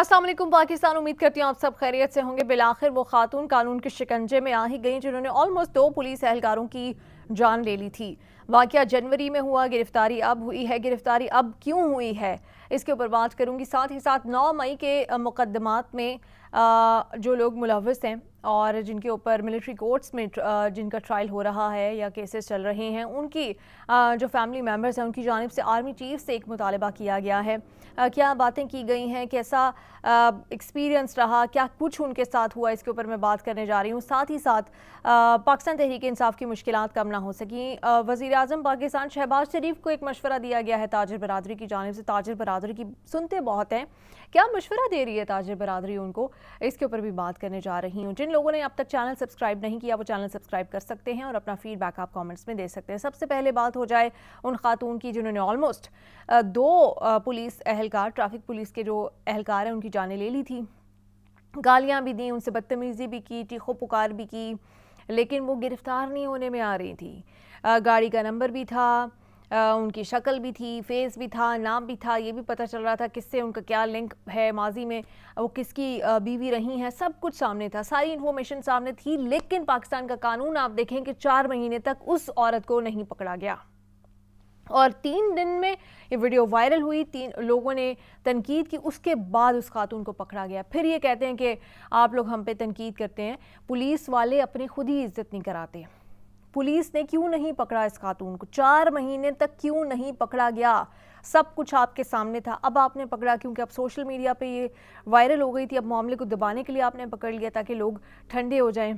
असलम पाकिस्तान उम्मीद करती हूँ आप सब खैरियत से होंगे बिलाखिर वो खातून कानून के शिकंजे में आ ही गई जिन्होंने ऑलमोस्ट दो पुलिस एहलकारों की जान ले ली थी वाक़ जनवरी में हुआ गिरफ्तारी अब हुई है गिरफ्तारी अब क्यों हुई है इसके ऊपर बात करूँगी साथ ही साथ नौ मई के मुकदमात में जो लोग मुलविस हैं और जिनके ऊपर मिलिट्री कोर्ट्स में जिनका ट्रायल हो रहा है या केसेस चल रहे हैं उनकी जो फैमिली मेम्बर्स हैं उनकी जानब से आर्मी चीफ से एक मुतालबा किया गया है क्या बातें की गई हैं कैसा एक्सपीरियंस रहा क्या कुछ उनके साथ हुआ इसके ऊपर मैं बात करने जा रही हूँ साथ ही साथ पाकिस्तान तहरीक इंसाफ की मुश्किल कम ना हो सकें वज़ी अजम पाकिस्तान शहबाज शरीफ को एक मशवरा दिया गया है ताजर बरदरी की जानब से ताजर बरदरी की सुनते बहुत हैं क्या मशवरा दे रही है ताजर बरदरी उनको इसके ऊपर भी बात करने जा रही हूँ जिन लोगों ने अब तक चैनल सब्सक्राइब नहीं किया वो चैनल सब्सक्राइब कर सकते हैं और अपना फीडबैक आप कॉमेंट्स में दे सकते हैं सबसे पहले बात हो जाए उन खातून की जिन्होंने ऑलमोस्ट दो पुलिस एहलकार ट्रैफिक पुलिस के जो एहलकार हैं उनकी जानें ले ली थी गालियाँ भी दी उनसे बदतमीज़ी भी की चीखों पुकार भी की लेकिन वो गिरफ़्तार नहीं होने में आ रही थी गाड़ी का नंबर भी था उनकी शक्ल भी थी फेस भी था नाम भी था ये भी पता चल रहा था किससे उनका क्या लिंक है माजी में वो किसकी बीवी रही हैं सब कुछ सामने था सारी इन्फॉर्मेशन सामने थी लेकिन पाकिस्तान का कानून आप देखें कि चार महीने तक उस औरत को नहीं पकड़ा गया और तीन दिन में ये वीडियो वायरल हुई तीन लोगों ने तनकीद की उसके बाद उस खातून को पकड़ा गया फिर ये कहते हैं कि आप लोग हम पे तनकीद करते हैं पुलिस वाले अपनी खुद ही इज्जत नहीं कराते पुलिस ने क्यों नहीं पकड़ा इस खातून को चार महीने तक क्यों नहीं पकड़ा गया सब कुछ आपके सामने था अब आपने पकड़ा क्योंकि अब सोशल मीडिया पे ये वायरल हो गई थी अब मामले को दबाने के लिए आपने पकड़ लिया ताकि लोग ठंडे हो जाएं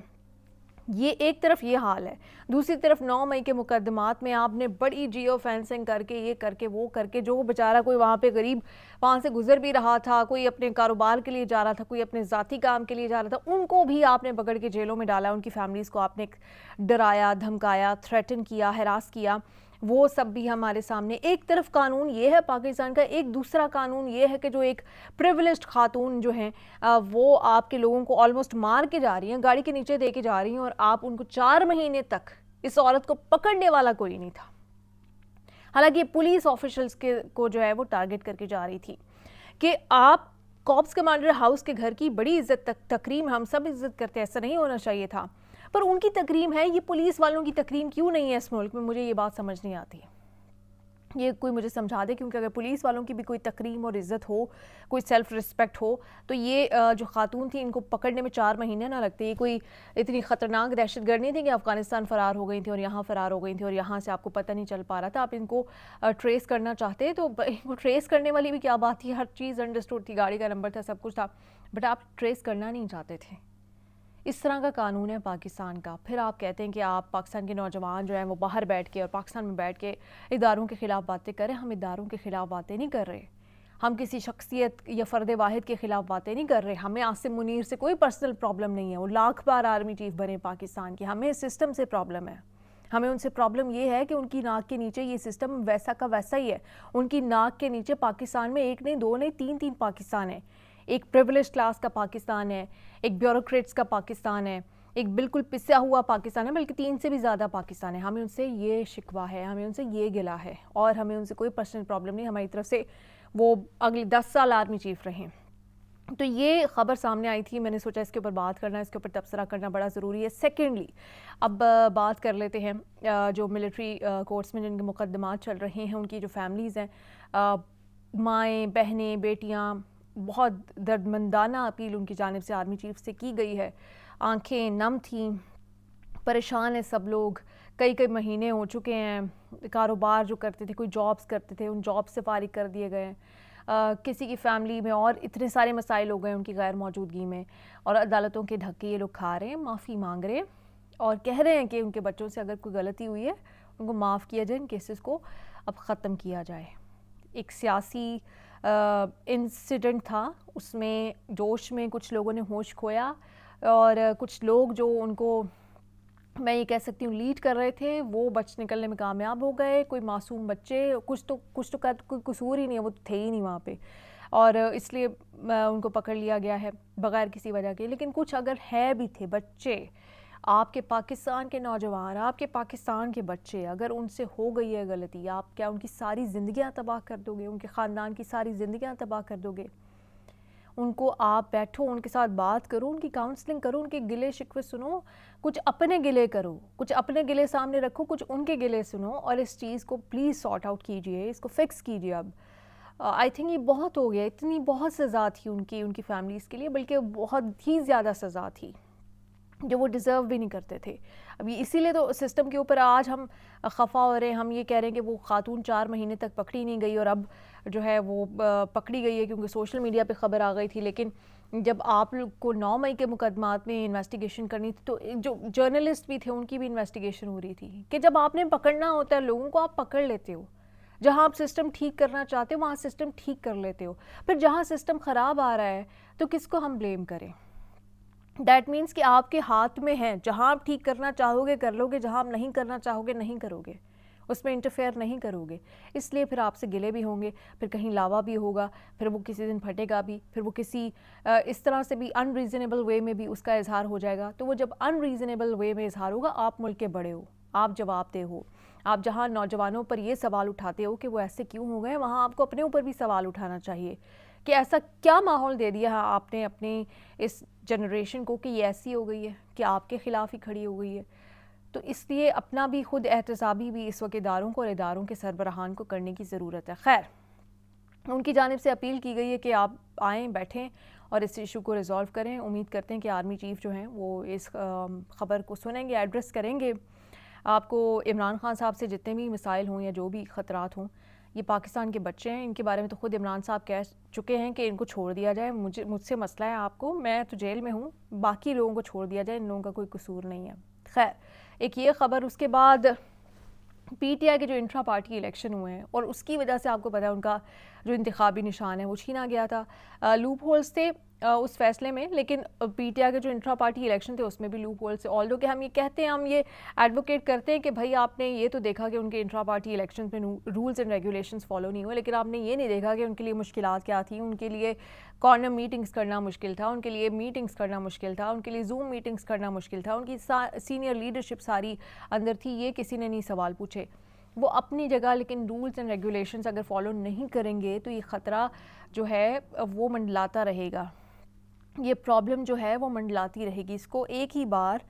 ये एक तरफ ये हाल है दूसरी तरफ नौ मई के मुकदमात में आपने बड़ी जियो फेंसिंग करके ये करके वो करके जो बेचारा कोई वहाँ पे गरीब वहाँ से गुजर भी रहा था कोई अपने कारोबार के लिए जा रहा था कोई अपने ज़ाती काम के लिए जा रहा था उनको भी आपने पकड़ के जेलों में डाला उनकी फैमिलीज़ को आपने डराया धमकाया थ्रेटन किया हरास किया वो सब भी हमारे सामने एक तरफ कानून ये है पाकिस्तान का एक दूसरा कानून ये है कि जो एक प्रिवलिस्ड खातून जो हैं वो आपके लोगों को ऑलमोस्ट मार के जा रही हैं गाड़ी के नीचे दे के जा रही हैं और आप उनको चार महीने तक इस औरत को पकड़ने वाला कोई नहीं था हालांकि पुलिस ऑफिशल्स के को जो है वो टारगेट करके जा रही थी कि आप कॉप्स कमांडर हाउस के घर की बड़ी इज्जत तक तकरीम हम सब इज्जत करते ऐसा नहीं होना चाहिए था पर उनकी तकरीम है ये पुलिस वालों की तकरीम क्यों नहीं है इस मुल्क में मुझे ये बात समझ नहीं आती है ये कोई मुझे समझा दे क्योंकि अगर पुलिस वालों की भी कोई तकरीम और इज़्ज़त हो कोई सेल्फ़ रिस्पेक्ट हो तो ये जो खातून थी इनको पकड़ने में चार महीने ना लगते ये कोई इतनी ख़तरनाक दहशत गर्द नहीं थी कि अफ़गानिस्तान फ़रार हो गई थी और यहाँ फ़रार हो गई थी और यहाँ से आपको पता नहीं चल पा रहा था आप इनको ट्रेस करना चाहते तो इनको ट्रेस करने वाली भी क्या बात थी हर चीज़ अंडरस्टूड थी गाड़ी का नंबर था सब कुछ था बट आप ट्रेस करना नहीं चाहते थे इस तरह का कानून है पाकिस्तान का फिर आप कहते हैं कि आप पाकिस्तान के नौजवान जो हैं वो बाहर बैठ के और पाकिस्तान में बैठ के इदारों के ख़िलाफ़ बातें करें हम इदारों के ख़िलाफ़ बातें नहीं कर रहे हम किसी शख्सियत या फ़र्द वाहिद के ख़िलाफ़ बातें नहीं कर रहे हमें आसिम मुनीर से कोई पर्सनल प्रॉब्लम नहीं है वो लाख बार आर्मी चीफ बने पाकिस्तान की हमें सिस्टम से प्रॉब्लम है हमें उनसे प्रॉब्लम ये है कि उनकी नाक के नीचे ये सिस्टम वैसा का वैसा ही है उनकी नाक के नीचे पाकिस्तान में एक नहीं दो नहीं तीन तीन पाकिस्तान है एक प्रिविलेज क्लास का पाकिस्तान है एक ब्यूरोक्रेट्स का पाकिस्तान है एक बिल्कुल पिसा हुआ पाकिस्तान है बल्कि तीन से भी ज़्यादा पाकिस्तान है हमें उनसे ये शिकवा है हमें उनसे ये गिला है और हमें उनसे कोई पर्सनल प्रॉब्लम नहीं हमारी तरफ से वो अगले दस साल आर्मी चीफ रहे तो ये ख़बर सामने आई थी मैंने सोचा इसके ऊपर बात करना इसके ऊपर तबसरा करना बड़ा ज़रूरी है सेकेंडली अब बात कर लेते हैं जो मिलिट्री कोर्ट्स में जिनके मुकदमात चल रहे हैं उनकी जो फैमिलीज़ हैं माएँ बहनें बेटियाँ बहुत दर्दमंदाना अपील उनकी जानब से आर्मी चीफ से की गई है आंखें नम थी परेशान हैं सब लोग कई कई महीने हो चुके हैं कारोबार जो करते थे कोई जॉब्स करते थे उन जॉब से फारिग कर दिए गए हैं किसी की फैमिली में और इतने सारे मसाइल हो गए उनकी गैर मौजूदगी में और अदालतों के धक्के ये लोग खा रहे हैं माफ़ी मांग रहे हैं और कह रहे हैं कि उनके बच्चों से अगर कोई गलती हुई है उनको माफ़ किया जाए इन केसेस को अब ख़त्म किया जाए एक सियासी इंसिडेंट था उसमें जोश में कुछ लोगों ने होश खोया और कुछ लोग जो उनको मैं ये कह सकती हूँ लीड कर रहे थे वो बच निकलने में कामयाब हो गए कोई मासूम बच्चे कुछ तो कुछ तो कर कोई कसूर ही नहीं है वो थे ही नहीं वहाँ पे और इसलिए उनको पकड़ लिया गया है बग़ैर किसी वजह के लेकिन कुछ अगर है भी थे बच्चे आपके पाकिस्तान के नौजवान आपके पाकिस्तान के बच्चे अगर उनसे हो गई है गलती आप क्या उनकी सारी ज़िंदियाँ तबाह कर दोगे उनके ख़ानदान की सारी ज़िंदियाँ तबाह कर दोगे उनको आप बैठो उनके साथ बात करो उनकी काउंसलिंग करो उनके गिले शिकवे सुनो कुछ अपने गिले करो कुछ अपने गिले सामने रखो कुछ उनके गिले सुनो और इस चीज़ को प्लीज़ सॉर्ट आउट कीजिए इसको फिक्स कीजिए अब आई थिंक ये बहुत हो गया इतनी बहुत सज़ा थी उनकी उनकी फैमिलीज़ के लिए बल्कि बहुत ही ज़्यादा सज़ा थी जो वो डिज़र्व भी नहीं करते थे अभी इसीलिए तो सिस्टम के ऊपर आज हम खफा हो रहे हैं हम ये कह रहे हैं कि वो खातून चार महीने तक पकड़ी नहीं गई और अब जो है वो पकड़ी गई है क्योंकि सोशल मीडिया पे खबर आ गई थी लेकिन जब आप लोग को नौ मई के मुकदमात में इन्वेस्टिगेशन करनी थी तो जो जर्नलिस्ट भी थे उनकी भी इन्वेस्टिगेशन हो रही थी कि जब आपने पकड़ना होता है लोगों को आप पकड़ लेते हो जहाँ आप सिस्टम ठीक करना चाहते हो वहाँ सिस्टम ठीक कर लेते हो फिर जहाँ सिस्टम ख़राब आ रहा है तो किसको हम ब्लेम करें दैट मीन्स कि आपके हाथ में है जहाँ आप ठीक करना चाहोगे कर लोगे जहाँ आप नहीं करना चाहोगे नहीं करोगे उसमें इंटरफेयर नहीं करोगे इसलिए फिर आपसे गिले भी होंगे फिर कहीं लावा भी होगा फिर वो किसी दिन फटेगा भी फिर वो किसी इस तरह से भी अनरीज़नेबल वे में भी उसका इजहार हो जाएगा तो वो जब अनरीज़नेबल वे में इजहार होगा आप मुल्क के बड़े हो आप जवाब दे हो आप जहाँ नौजवानों पर ये सवाल उठाते हो कि वो ऐसे क्यों हो गए वहाँ आपको अपने ऊपर भी सवाल उठाना चाहिए कि ऐसा क्या माहौल दे दिया है आपने अपने इस जनरेशन को कि ये ऐसी हो गई है कि आपके ख़िलाफ़ ही खड़ी हो गई है तो इसलिए अपना भी खुद एहतसाबी भी इस वक्त इदारों को और इदारों के सरबराहान को करने की ज़रूरत है खैर उनकी जानब से अपील की गई है कि आप आएँ बैठें और इस इशू को रिज़ॉल्व करें उम्मीद करते हैं कि आर्मी चीफ़ जो हैं वो इस ख़बर को सुनेंगे एड्रेस करेंगे आपको इमरान खान साहब से जितने भी मिसाइल हों या जो भी ख़तरा हों ये पाकिस्तान के बच्चे हैं इनके बारे में तो ख़ुद इमरान साहब कह चुके हैं कि इनको छोड़ दिया जाए मुझे मुझसे मसला है आपको मैं तो जेल में हूँ बाकी लोगों को छोड़ दिया जाए इन लोगों का कोई कसूर नहीं है खैर एक ये ख़बर उसके बाद पीटीआई के जो इंट्रा पार्टी इलेक्शन हुए हैं और उसकी वजह से आपको पता है उनका जो इंतबी निशान है वो छीना गया था लूप होल्स थे उस फैसले में लेकिन पीटीआई के जो इंट्रा पार्टी इलेक्शन थे उसमें भी लूप से ऑल दो कि हम ये कहते हैं हम ये एडवोकेट करते हैं कि भाई आपने ये तो देखा कि उनके इंट्रा पार्टी इलेक्शन में रूल्स एंड रेगुलेशन फॉलो नहीं हुए लेकिन आपने ये नहीं देखा कि उनके लिए मुश्किल क्या थी उनके लिए कॉर्नर मीटिंग्स करना मुश्किल था उनके लिए मीटिंग्स करना मुश्किल था उनके लिए जूम मीटिंग्स करना मुश्किल था उनकी सीनियर लीडरशिप सारी अंदर थी ये किसी ने नहीं सवाल पूछे वो अपनी जगह लेकिन रूल्स एंड रेगुलेशंस अगर फॉलो नहीं करेंगे तो ये ख़तरा जो है वो मंडलाता रहेगा ये प्रॉब्लम जो है वो मंडलाती रहेगी इसको एक ही बार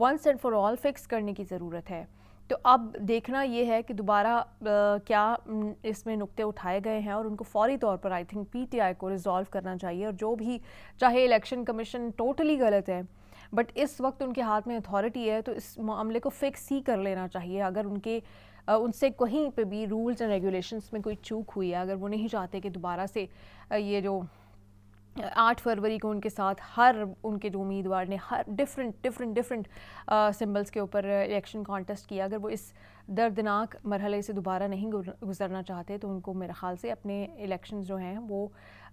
once and for all fix करने की ज़रूरत है तो अब देखना ये है कि दोबारा क्या इसमें नुक्ते उठाए गए हैं और उनको फौरी तौर पर आई थिंक पीटीआई को रिज़ॉल्व करना चाहिए और जो भी चाहे इलेक्शन कमीशन टोटली गलत है बट इस वक्त उनके हाथ में अथॉरिटी है तो इस मामले को फिक्स ही कर लेना चाहिए अगर उनके उनसे कहीं पे भी रूल्स एंड रेगुलेशंस में कोई चूक हुई है अगर वो नहीं चाहते कि दोबारा से ये जो आठ फरवरी को उनके साथ हर उनके जो उम्मीदवार ने हर डिफरेंट डिफरेंट डिफरेंट सिंबल्स के ऊपर इलेक्शन कॉन्टेस्ट किया अगर वो इस दर्दनाक मरहले से दोबारा नहीं गुजरना चाहते तो उनको मेरे ख़्याल से अपने इलेक्शन जो हैं वो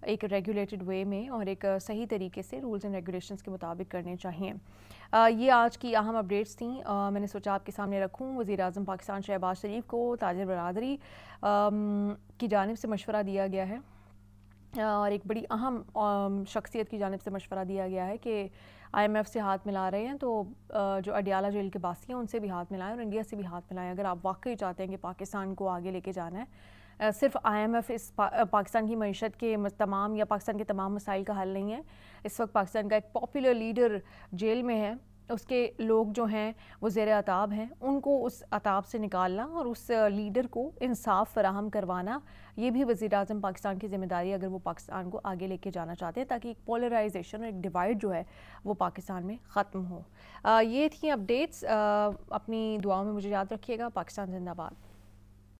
एक रेगुलेटेड वे में और एक सही तरीके से रूल्स एंड रेगुलेशंस के मुताबिक करने चाहिए आ, ये आज की अहम अपडेट्स थी आ, मैंने सोचा आपके सामने रखूँ वज़ी अजम पाकिस्तान शहबाज शरीफ को ताजर बरदरी की जानब से मशवरा दिया गया है और एक बड़ी अहम शख्सियत की जानब से मशवरा दिया गया है कि आईएमएफ से हाथ मिला रहे हैं तो जो अडियाला जेल के बासी हैं उनसे भी हाथ मिलाएं और इंडिया से भी हाथ मिलाएं अगर आप वाकई चाहते हैं कि पाकिस्तान को आगे लेके जाना है सिर्फ आईएमएफ इस पा, पाकिस्तान की मीशत के तमाम या पाकिस्तान के तमाम मसाइल का हल नहीं है इस वक्त पाकिस्तान का एक पॉपुलर लीडर जेल में है उसके लोग जो हैं वो ज़ेर अताब हैं उनको उस अताब से निकालना और उस लीडर को इंसाफ फराहम करवाना ये भी वज़ी अजम पाकिस्तान की ज़िम्मेदारी अगर वो पाकिस्तान को आगे लेके जाना चाहते हैं ताकि एक पोलराइजेशन और एक डिवाइड जो है वो पाकिस्तान में ख़त्म हो आ, ये थी अपडेट्स अपनी दुआओं में मुझे याद रखिएगा पाकिस्तान जिंदाबाद